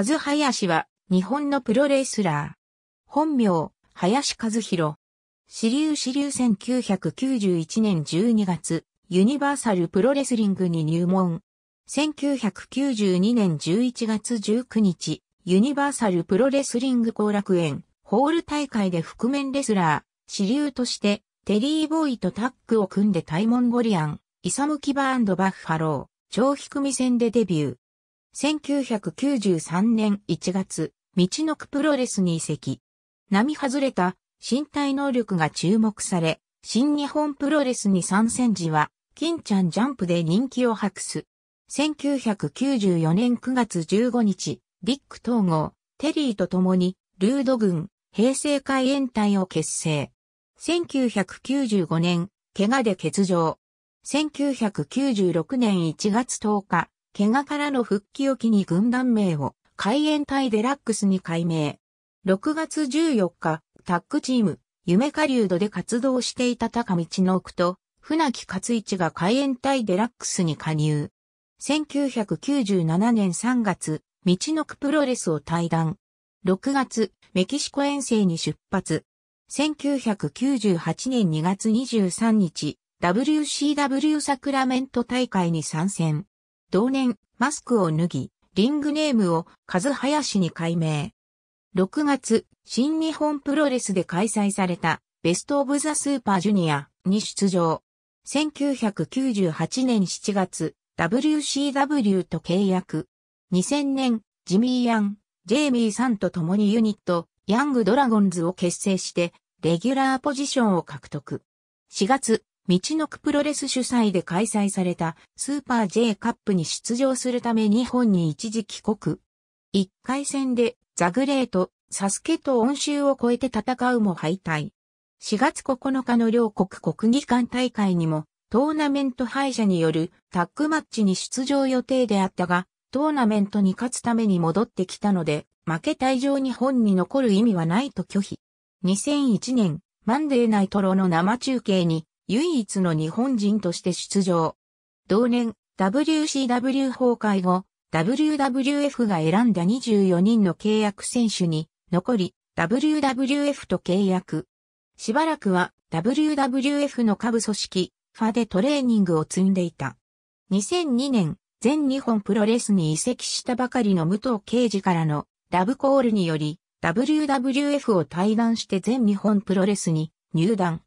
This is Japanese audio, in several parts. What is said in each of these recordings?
和林は、日本のプロレスラー。本名、林和弘。支流支流1991年12月、ユニバーサルプロレスリングに入門。1992年11月19日、ユニバーサルプロレスリング後楽園、ホール大会で覆面レスラー、支流として、テリーボーイとタッグを組んでタイモンゴリアン、イサムキバーバッファロー、超低組戦でデビュー。1993年1月、道のくプロレスに移籍。並外れた身体能力が注目され、新日本プロレスに参戦時は、金ちゃんジャンプで人気を博す。1994年9月15日、ビック統合、テリーと共に、ルード軍、平成会援隊を結成。1995年、怪我で欠場。1996年1月10日、怪我からの復帰を機に軍団名を海援隊デラックスに改名。6月14日、タッグチーム、夢ードで活動していた高道の奥と、船木勝一が海援隊デラックスに加入。1997年3月、道の奥プロレスを退団。6月、メキシコ遠征に出発。1998年2月23日、WCW サクラメント大会に参戦。同年、マスクを脱ぎ、リングネームをカズハヤシに改名。6月、新日本プロレスで開催されたベストオブザスーパージュニアに出場。1998年7月、WCW と契約。2000年、ジミー・ヤン、ジェイミーさんと共にユニット、ヤングドラゴンズを結成して、レギュラーポジションを獲得。4月、道のくプロレス主催で開催されたスーパー J カップに出場するため日本に一時帰国。一回戦でザグレート、サスケと恩衆を超えて戦うも敗退。4月9日の両国国技館大会にもトーナメント敗者によるタッグマッチに出場予定であったが、トーナメントに勝つために戻ってきたので、負け退場日本に残る意味はないと拒否。2001年、マンデーナイトロの生中継に唯一の日本人として出場。同年、WCW 崩壊後、WWF が選んだ24人の契約選手に、残り、WWF と契約。しばらくは、WWF の下部組織、ファでトレーニングを積んでいた。2002年、全日本プロレスに移籍したばかりの武藤刑事からのラブコールにより、WWF を退団して全日本プロレスに入団。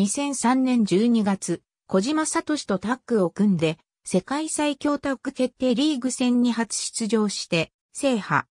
2003年12月、小島聡とタッグを組んで、世界最強タッグ決定リーグ戦に初出場して、制覇。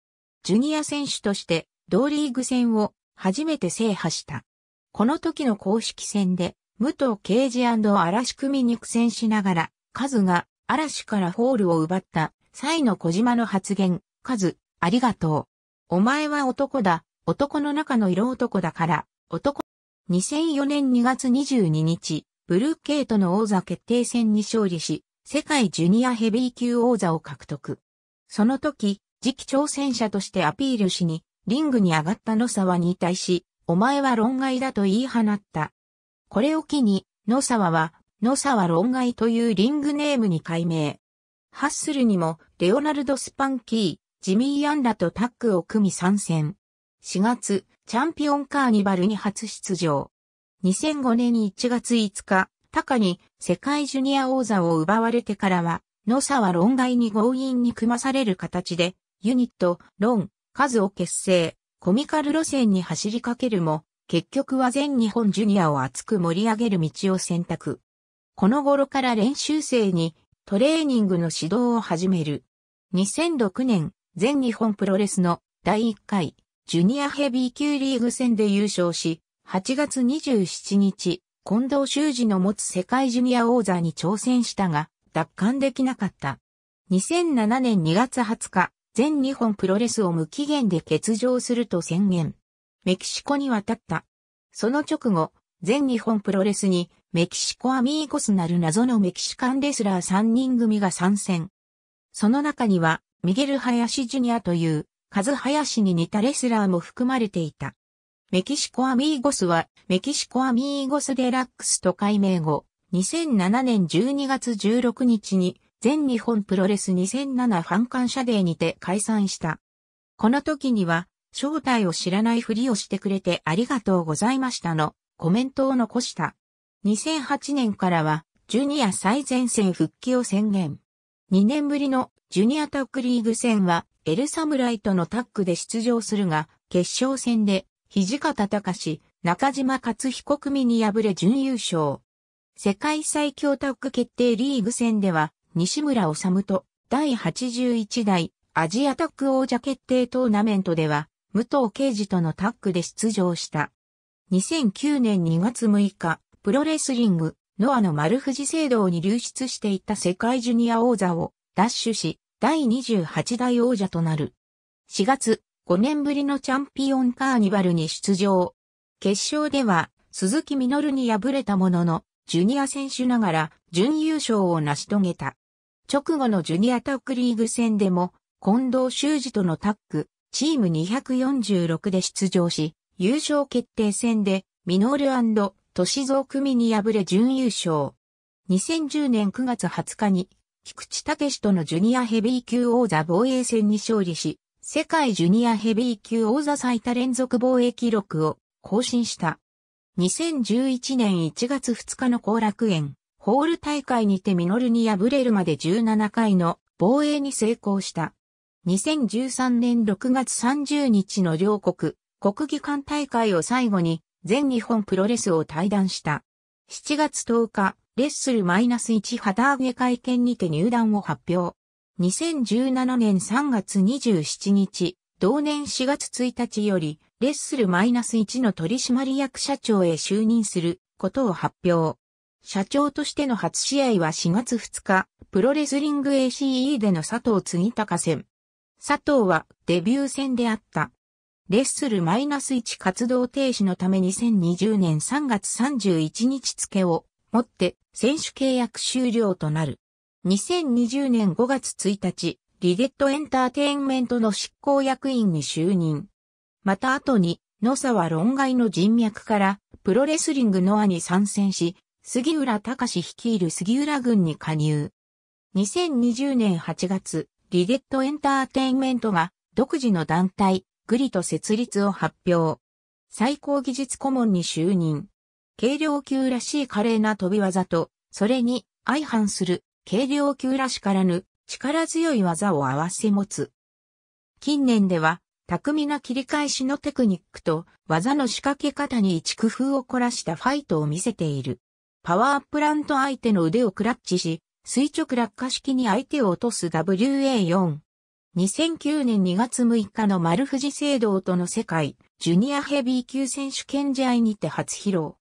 ジュニア選手として、同リーグ戦を初めて制覇した。この時の公式戦で、武藤敬司嵐組に苦戦しながら、カズが嵐からホールを奪った際の小島の発言、カズ、ありがとう。お前は男だ、男の中の色男だから、男2004年2月22日、ブルーケートの王座決定戦に勝利し、世界ジュニアヘビー級王座を獲得。その時、次期挑戦者としてアピールしに、リングに上がった野沢に対し、お前は論外だと言い放った。これを機に、野沢は、野沢論外というリングネームに改名。ハッスルにも、レオナルド・スパンキー、ジミー・アンラとタッグを組み参戦。4月、チャンピオンカーニバルに初出場。2005年1月5日、高に世界ジュニア王座を奪われてからは、野沢論外に強引に組まされる形で、ユニット、ロン、数を結成、コミカル路線に走りかけるも、結局は全日本ジュニアを熱く盛り上げる道を選択。この頃から練習生にトレーニングの指導を始める。2006年、全日本プロレスの第1回ジュニアヘビー級リーグ戦で優勝し、8月27日、近藤修二の持つ世界ジュニア王座に挑戦したが、奪還できなかった。2007年2月20日、全日本プロレスを無期限で欠場すると宣言。メキシコに渡った。その直後、全日本プロレスにメキシコアミーゴスなる謎のメキシカンレスラー3人組が参戦。その中には、ミゲル・ハヤシジュニアというカズハヤシに似たレスラーも含まれていた。メキシコアミーゴスは、メキシコアミーゴスデラックスと改名後、2007年12月16日に、全日本プロレス2007ファン感謝デーにて解散した。この時には、正体を知らないふりをしてくれてありがとうございましたのコメントを残した。2008年からは、ジュニア最前線復帰を宣言。2年ぶりのジュニアタックリーグ戦は、エルサムライとのタッグで出場するが、決勝戦で、土方隆、中島勝彦組に敗れ準優勝。世界最強タッグ決定リーグ戦では、西村治と、第81代、アジアタッグ王者決定トーナメントでは、武藤敬司とのタッグで出場した。2009年2月6日、プロレスリング、ノアの丸藤聖堂に流出していた世界ジュニア王座をダッシュし、第28代王者となる。4月、5年ぶりのチャンピオンカーニバルに出場。決勝では、鈴木みのるに敗れたものの、ジュニア選手ながら準優勝を成し遂げた。直後のジュニアタックリーグ戦でも、近藤修二とのタッグ、チーム246で出場し、優勝決定戦で、ミノール市三組に敗れ準優勝。2010年9月20日に、菊池武とのジュニアヘビー級王座防衛戦に勝利し、世界ジュニアヘビー級王座最多連続防衛記録を更新した。2011年1月2日の後楽園、ホール大会にてミノルに敗れるまで17回の防衛に成功した。2013年6月30日の両国、国技館大会を最後に、全日本プロレスを退団した。7月10日、レッスル -1 旗揚げ会見にて入団を発表。2017年3月27日、同年4月1日より、レッスル -1 の取締役社長へ就任することを発表。社長としての初試合は4月2日、プロレスリング ACE での佐藤継高戦。佐藤はデビュー戦であった。レッスル -1 活動停止のため2020年3月31日付をもって選手契約終了となる。2020年5月1日、リデットエンターテインメントの執行役員に就任。また後に、野沢論外の人脈から、プロレスリングノアに参戦し、杉浦隆率いる杉浦軍に加入。2020年8月、リデットエンターテインメントが独自の団体、グリと設立を発表。最高技術顧問に就任。軽量級らしい華麗な飛び技と、それに相反する軽量級らしからぬ力強い技を合わせ持つ。近年では、巧みな切り返しのテクニックと技の仕掛け方に一工夫を凝らしたファイトを見せている。パワープラント相手の腕をクラッチし、垂直落下式に相手を落とす WA4。2009年2月6日の丸藤聖堂との世界ジュニアヘビー級選手権試合にて初披露。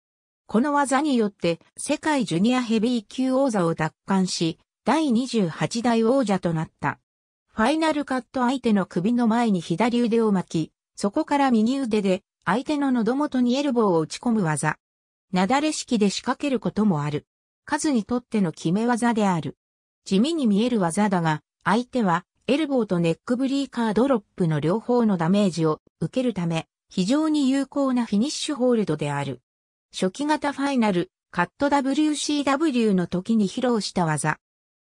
この技によって世界ジュニアヘビー級王座を奪還し、第28代王者となった。ファイナルカット相手の首の前に左腕を巻き、そこから右腕で相手の喉元にエルボーを打ち込む技。なだれ式で仕掛けることもある。数にとっての決め技である。地味に見える技だが、相手はエルボーとネックブリーカードロップの両方のダメージを受けるため、非常に有効なフィニッシュホールドである。初期型ファイナル、カット WCW の時に披露した技。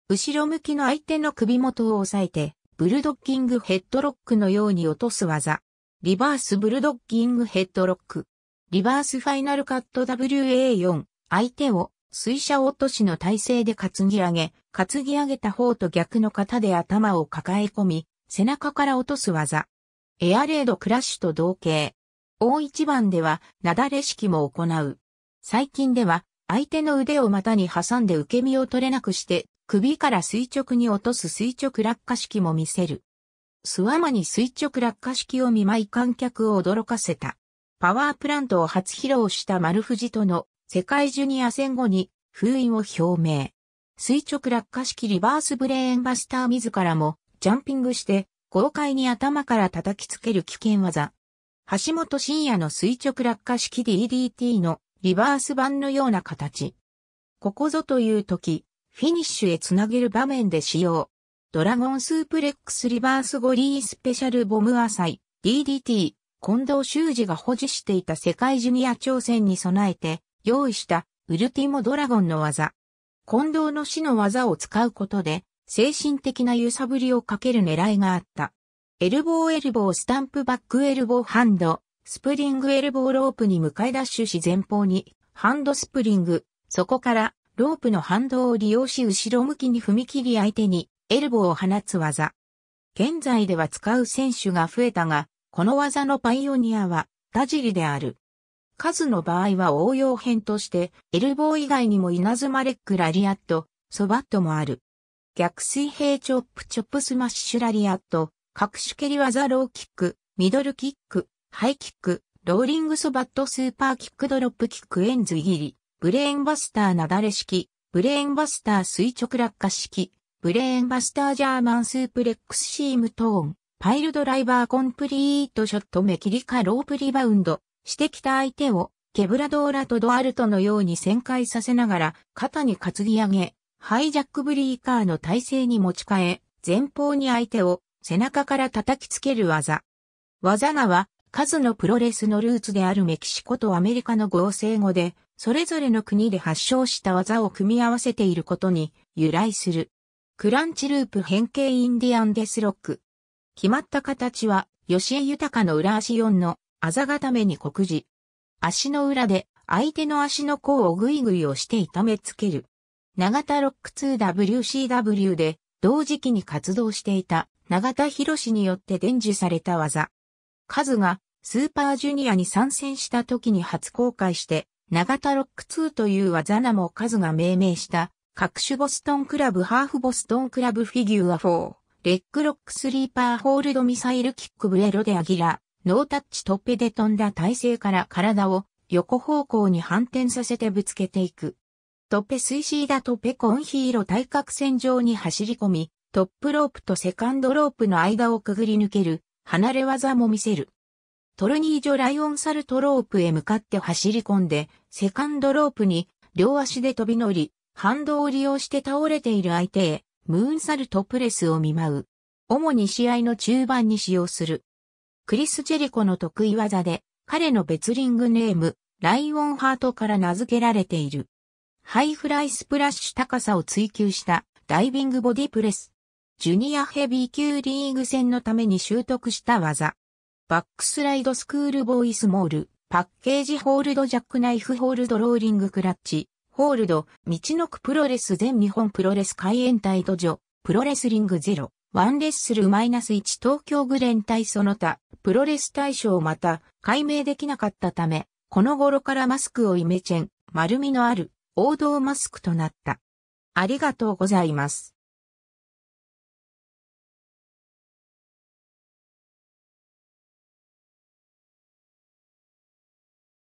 後ろ向きの相手の首元を押さえて、ブルドッキングヘッドロックのように落とす技。リバースブルドッキングヘッドロック。リバースファイナルカット WA4。相手を水車落としの体勢で担ぎ上げ、担ぎ上げた方と逆の型で頭を抱え込み、背中から落とす技。エアレードクラッシュと同型。大一番では、なだれ式も行う。最近では、相手の腕を股に挟んで受け身を取れなくして、首から垂直に落とす垂直落下式も見せる。スワマに垂直落下式を見舞い観客を驚かせた。パワープラントを初披露した丸藤との世界ジュニア戦後に封印を表明。垂直落下式リバースブレーンバスター自らもジャンピングして豪快に頭から叩きつける危険技。橋本真也の垂直落下式 DDT のリバース版のような形。ここぞという時、フィニッシュへつなげる場面で使用。ドラゴンスープレックスリバースゴリースペシャルボムアサイ、DDT、近藤修二が保持していた世界ジュニア挑戦に備えて用意したウルティモドラゴンの技。近藤の死の技を使うことで精神的な揺さぶりをかける狙いがあった。エルボーエルボースタンプバックエルボーハンド、スプリングエルボーロープに向かいダッシュし前方にハンドスプリング、そこからロープの反動を利用し後ろ向きに踏み切り相手にエルボーを放つ技。現在では使う選手が増えたが、この技のパイオニアは田尻である。数の場合は応用編として、エルボー以外にも稲妻レックラリアット、ソバットもある。逆水平チョップチョップスマッシュラリアット、各種蹴り技ローキック、ミドルキック、ハイキック、ローリングソバットスーパーキックドロップキックエンズイギリ、ブレーンバスターなだれ式、ブレーンバスター垂直落下式、ブレーンバスタージャーマンスープレックスシームトーン、パイルドライバーコンプリートショット目切りかロープリバウンド、してきた相手を、ケブラドーラとドアルトのように旋回させながら、肩に担ぎ上げ、ハイジャックブリーカーの体勢に持ち替え、前方に相手を背中から叩きつける技。技名は数のプロレスのルーツであるメキシコとアメリカの合成語で、それぞれの国で発祥した技を組み合わせていることに由来する。クランチループ変形インディアンデスロック。決まった形は、吉江豊の裏足4の、あざ固めに告示。足の裏で、相手の足の甲をぐいぐい押して痛めつける。長田ロック 2WCW で、同時期に活動していた、長田博によって伝授された技。カズがスーパージュニアに参戦した時に初公開して、長田ロック2という技名もカズが命名した各種ボストンクラブハーフボストンクラブフィギュア4、レッグロックスリーパーホールドミサイルキックブレロでアギラ、ノータッチトッペで飛んだ体勢から体を横方向に反転させてぶつけていく。トッペスイシーダトッペコンヒーロ対角線上に走り込み、トップロープとセカンドロープの間をくぐり抜ける離れ技も見せる。トルニージョライオンサルトロープへ向かって走り込んで、セカンドロープに両足で飛び乗り、反動を利用して倒れている相手へ、ムーンサルトプレスを見舞う。主に試合の中盤に使用する。クリス・ジェリコの得意技で、彼の別リングネーム、ライオンハートから名付けられている。ハイフライスプラッシュ高さを追求したダイビングボディプレス。ジュニアヘビー級リーグ戦のために習得した技。バックスライドスクールボーイスモール、パッケージホールドジャックナイフホールドローリングクラッチ、ホールド、道のくプロレス全日本プロレス開演隊土壌、プロレスリングゼロ、ワンレッスルマイナス1東京グレン隊その他、プロレス大賞また、解明できなかったため、この頃からマスクをイメチェン、丸みのある、王道マスクとなった。ありがとうございます。